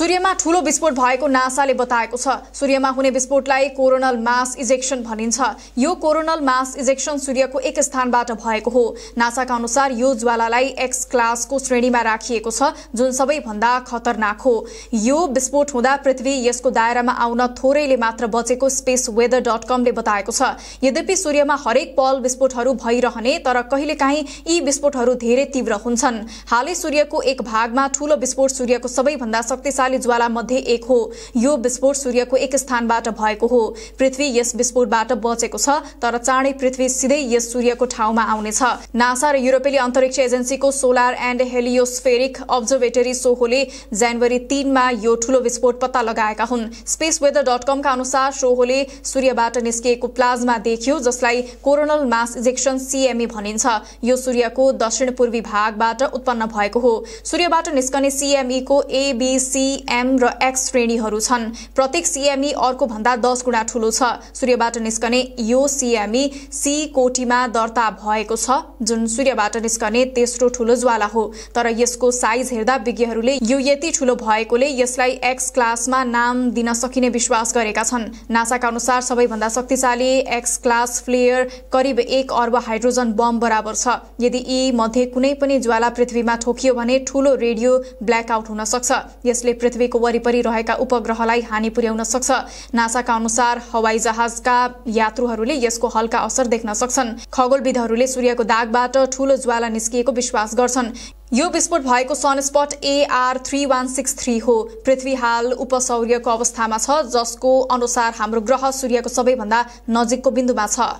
सूर्यमा ठूलो विस्फोट भएको नासाले बताएको छ सूर्यमा हुने विस्फोटलाई कोरोनल मास इजेक्सन भनिन्छ यो कोरोनल मास इजेक्सन सूर्यको एक स्थानबाट भएको हो नासाका अनुसार यो ज्वालालाई एक्स क्लासको श्रेणीमा राखिएको छ जुन सबैभन्दा खतरनाक हो यो विस्फोट हुँदा पृथ्वी यसको दायरामा आउन थोरैले मात्र बचेको स्पेस वेदर डट कमले बताएको छ यद्यपि सूर्यमा हरेक पल विस्फोटहरू भइरहने तर कहिलेकाहीँ यी विस्फोटहरू धेरै तीव्र हुन्छन् हालै सूर्यको एक भागमा ठूलो विस्फोट सूर्यको सबैभन्दा शक्तिशाली नेपाली ज्वाला मध्ये एक हो यो विस्फोट सूर्यको एक स्थानबाट भएको हो पृथ्वी यस विस्फोटबाट बचेको छ तर चाँडै पृथ्वी सिधै यस सूर्यको ठाउँमा आउनेछ नासा र युरोपेली अन्तरिक्ष एजेन्सीको सोलर एन्ड हेलियोस्फेरिक अब्जर्भेटरी सोहोले जनवरी तीनमा यो ठूलो विस्फोट पत्ता लगाएका हुन् स्पेस वेदर डट कमका अनुसार सोहोले सूर्यबाट निस्किएको प्लाज्मा देखियो जसलाई कोरोनल मास इजेक्सन सीएमई भनिन्छ यो सूर्यको दक्षिण पूर्वी भागबाट उत्पन्न भएको हो सूर्यबाट निस्कने सिएमईको एबीसी एम र एक्स श्रेणीहरू छन् प्रत्येक सिएमई e अर्को भन्दा दस गुणा ठूलो छ सूर्यबाट निस्कने यो सिएमई सी e कोटीमा दर्ता भएको छ जुन सूर्यबाट निस्कने तेस्रो ठूलो ज्वाला हो तर यसको साइज हेर्दा विज्ञहरूले यो यति ठूलो भएकोले यसलाई एक्स क्लासमा नाम दिन सकिने विश्वास गरेका छन् नासाका अनुसार सबैभन्दा शक्तिशाली एक्स क्लास फ्लेयर करिब एक अर्ब हाइड्रोजन बम बराबर छ यदि यी मध्ये कुनै पनि ज्वाला पृथ्वीमा ठोकियो भने ठूलो रेडियो ब्ल्याकआउट हुन सक्छ यसले पृथ्वीको वरिपरि रहेका उपग्रहलाई हानि पुर्याउन सक्छ नासाका अनुसार हवाई जहाजका यात्रुहरूले यसको हल्का असर देख्न सक्छन् खगोलविदहरूले सूर्यको दागबाट ठूलो ज्वाला निस्किएको विश्वास गर्छन् यो विस्फोट भएको sunspot A R three one six three हो पृथ्वी हाल उपसौर्यको अवस्थामा छ जसको अनुसार हाम्रो ग्रह सूर्यको सबैभन्दा नजिकको बिन्दुमा छ